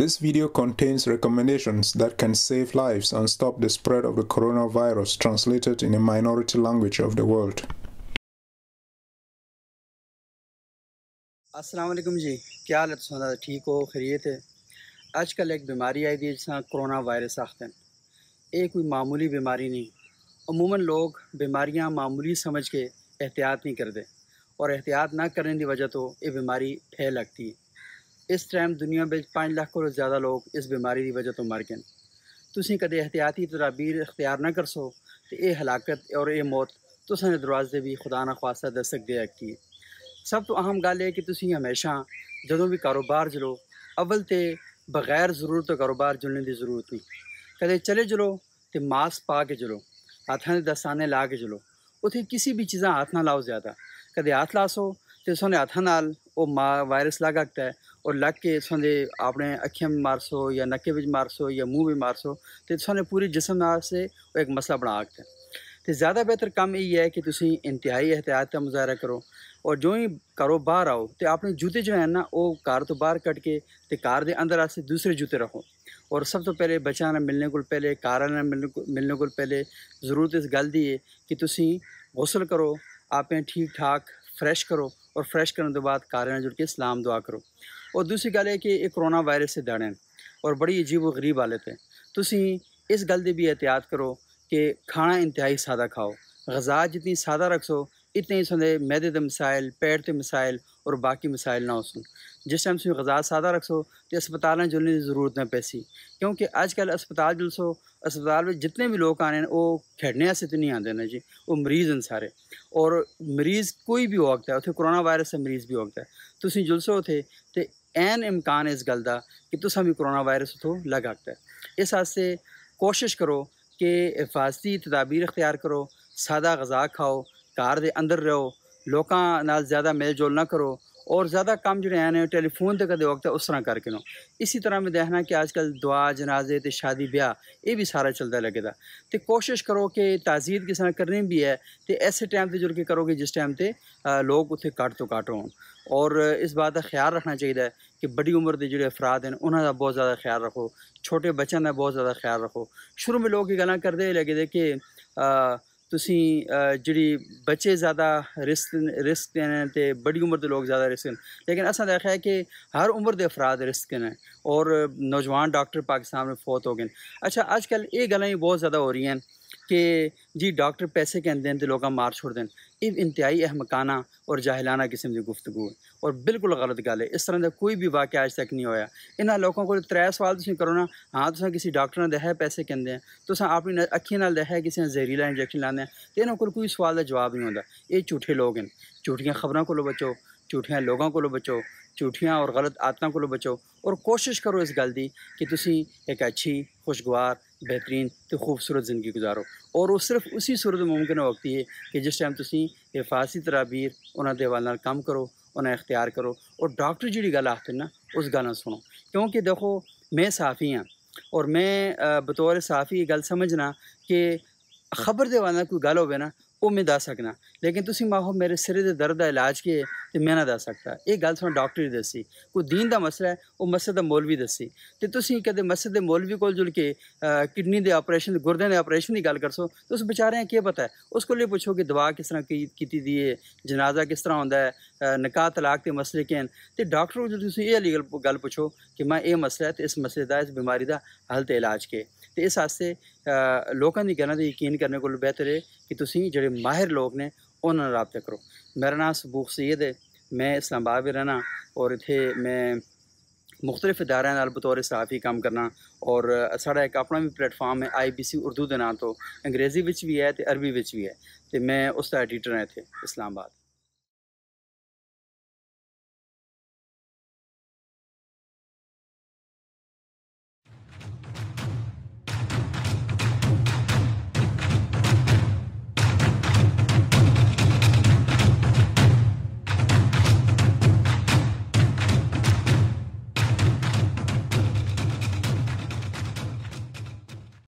This video contains recommendations that can save lives and stop the spread of the coronavirus translated in a minority language of the world. Aslam जी क्या हालत सुना ठीक हो खैरियत है अजकल एक बीमारी आई थी जिसका करोना वायरस आखते हैं ये कोई मामूली बीमारी नहीं अमूमन लोग बीमारियाँ मामूली समझ के एहतियात नहीं करते और एहतियात ना करने की वजह तो ये बीमारी फैल लगती है इस टाइम दुनिया में पाँच लाख करोड़ ज़्यादा लोग इस बीमारी की वजह तो मर गए तुम कद एहतियाती तदाबीर इख्तियार ना कर सो तो यह हलाकत और यह मौत तुसने दरवाजे भी खुदा ना खासा दस सकते हैं कि सब तो अहम गल है कि तुम हमेशा जो भी कारोबार जलो अव्वल तो बगैर जरूरत कारोबार जुड़ने की जरूरत नहीं कद चले जलो तो मास्क पा के जलो हाथों के दस्ताने ला के जलो उ किसी भी चीज़ा हाथ ना लाओ ज़्यादा कदे हाथ ला सो तो सोने हाथों ना वो मा वायरस लग है और लग के इतने अपने अखियाँ मार मारसो या नक्के मार सो या मुँह भी मारसो तो इतने पूरी जिसम से एक मसला बना सकते हैं तो ज़्यादा बेहतर काम यही है कि तुम इंतहाई एहतियात का मुजाहरा करो और जो ही करो बहर आओ तो अपने जूते जो है ना वो कार तो बहर कट के तो कार के अंदर आते दूसरे जूते रखो और सब तो पहले बच्चा ने मिलने को पहले कार मिलने को मिलने को पहले जरूरत इस गल की है कि तुम गौसल करो आप ठीक ठाक फ्रैश करो और फ्रैश करने के बाद कार जुड़ के सलाम दुआ करो और दूसरी गल है कि ये कोरोना वायरस से दड़े हैं और बड़ी अजीब व गरीब हालत है तुम इस गल भी एहतियात करो कि खाना इंतहाई सादा खाओ गज़ा जितनी सादा रखो इतने ही सुनते मैदे के मसायल पैर के मसायल और बाकी मसायल ना हो सुन जिस टाइम तुम गज़ा सादा रखो तो अस्पताल जुलने की जरूरत न पैसी क्योंकि अजकल अस्पताल जुलसो अस्पताल में जितने भी लोग आने वो खेडने से तो नहीं आते हैं जी वो मरीज़ हैं सारे और मरीज़ कोई भी वक्त है उतना वायरस से मरीज़ भी वक्त है तुम जुलसो उ ऐन इम्कान है इस गल का कि तुम भी कोरोना वायरस उतो लग आता है इस वास्ते कोशिश करो कि हिफाजती तदाबीर अख्तियार करो सादा गजा खाओ घर के अंदर रहो लोगों ज़्यादा मेल जोल ना करो और ज़्यादा काम जो है टेलीफोन तक दे वक्त उस तरह करके नो इसी तरह में देखना कि अजकल दुआ जनाजे तो शादी ब्याह ये भी सारा चलता लगेगा तो कोशिश करो कि ताज़ीद किस तरह करनी भी है तो ऐसे टाइम पर जुड़ के करो कि जिस टाइम पर लोग उत्तर घट तो घट हो और इस बात का ख्याल रखना चाहिए कि बड़ी उम्र के जो अफराद हैं उन्होंने बहुत ज़्यादा ख्याल रखो छोटे बच्चों का बहुत ज़्यादा ख्याल रखो शुरू में लोग ये गल करते लगे कि तुम जी बच्चे ज़्यादा रिस्क रिस्क तो बड़ी उम्र के लोग ज़्यादा रिस्क हैं लेकिन असा देखा है कि हर उम्र के अफराद रिस्क हैं और नौजवान डॉक्टर पाकिस्तान में फौत हो गए अच्छा अजक ये गल बहुत ज़्यादा हो रही हैं કે જી ડોક્ટર પૈસે કહેતે હે તે લોગા માર છોડ દે ઇવ ઇંતہائی અહમકાના ઓર જાહલાના કિસમ دی ગુફતગો ઓર બિલકુલ ગલત ગал હે اس طرح દે કોઈ ભી વાક્ય આજ تک ન હોયા ઇના લોગો કો ત્રે سوال તુસી કરો ના હા તુસા કિસ ડોક્ટર ન દે હે પૈસે કહેતે હે તુસા આપની અખિયા ન દે હે કિસને ઝેરીલા ઇન્જેક્શન લાને તને ઓકર કોઈ سوال دا જવાબ ન હોંદા એ ચૂઠે લોગ હે ચૂટિયા ખબરા કો લુ બચો ચૂઠે લોગો કો લુ બચો ચૂટિયા ઓર ગલત આતના કો લુ બચો ઓર કોશિશ કરો اس ગલતી કે તુસી એક achhi khushgawar बेहतरीन तो खूबसूरत ज़िंदगी गुजारो और वो सिर्फ उसी सूरत मुमकिन वक्त है कि जिस टाइम तुम हिफासी तराबीर उन्होंने देवाल काम कम करो उन्हें इख्तियार करो और डॉक्टर जी गल आखते ना उस गल सुनो क्योंकि देखो मैं साफ़ी हाँ और मैं बतौर साफ़ी ये गल समझना कि खबर दे कोई गल हो ना ਉਹ ਮੈਂ ਦੱਸ ਸਕਣਾ ਲੇਕਿਨ ਤੁਸੀਂ ਮਾਹੋ ਮੇਰੇ ਸਿਰ ਦੇ ਦਰਦ ਦਾ ਇਲਾਜ ਕੀ ਹੈ ਤੇ ਮੈਂ ਨਾ ਦੱਸ ਸਕਦਾ ਇਹ ਗੱਲ ਤੁਹਾਨੂੰ ਡਾਕਟਰ ਹੀ ਦੱਸੀ ਕੋਈ دین ਦਾ ਮਸਲਾ ਹੈ ਉਹ ਮਸਜਿਦ ਦਾ ਮੌਲਵੀ ਦੱਸੀ ਤੇ ਤੁਸੀਂ ਕਦੇ ਮਸਜਿਦ ਦੇ ਮੌਲਵੀ ਕੋਲ ਜੁਲ ਕੇ ਕਿਡਨੀ ਦੇ ਆਪਰੇਸ਼ਨ ਗੁਰਦੇ ਦੇ ਆਪਰੇਸ਼ਨ ਦੀ ਗੱਲ ਕਰਸੋ ਉਸ ਵਿਚਾਰਿਆਂ ਕੀ ਪਤਾ ਹੈ ਉਸ ਕੋਲ ਇਹ ਪੁੱਛੋ ਕਿ ਦਵਾ ਕਿਸ ਤਰ੍ਹਾਂ ਕੀਤੀ ਦੀ ਹੈ ਜਨਾਜ਼ਾ ਕਿਸ ਤਰ੍ਹਾਂ ਹੁੰਦਾ ਹੈ ਨਿਕਾਹ ਤਲਾਕ ਦੇ ਮਸਲੇ ਕੀ ਹਨ ਤੇ ਡਾਕਟਰ ਨੂੰ ਤੁਸੀਂ ਇਹ ਲੀਗਲ ਗੱਲ ਪੁੱਛੋ ਕਿ ਮੈਂ ਇਹ ਮਸਲਾ ਹੈ ਤੇ ਇਸ ਮਸਲੇ ਦਾ ਇਸ ਬਿਮਾਰੀ ਦਾ ਹੱਲ ਤੇ ਇਲਾਜ ਕੇ तो इस वास्ते लोगों की गलों से यकीन करने को बेहतर है कि तुम जो माहिर लोग ने उन्होंने रबता करो मेरा नाम सबूक सईद है मैं इस्लामाबाद में रहना और इतने मैं मुख्तलिफ इदार बतौर साफ ही काम करना और साढ़ा एक अपना भी प्लेटफॉर्म है आई बी सी उर्दू के नाँ तो अंग्रेजी भी है तो अरबी भी है तो मैं उसका एडिटर हाँ इतने इस्लामाबाद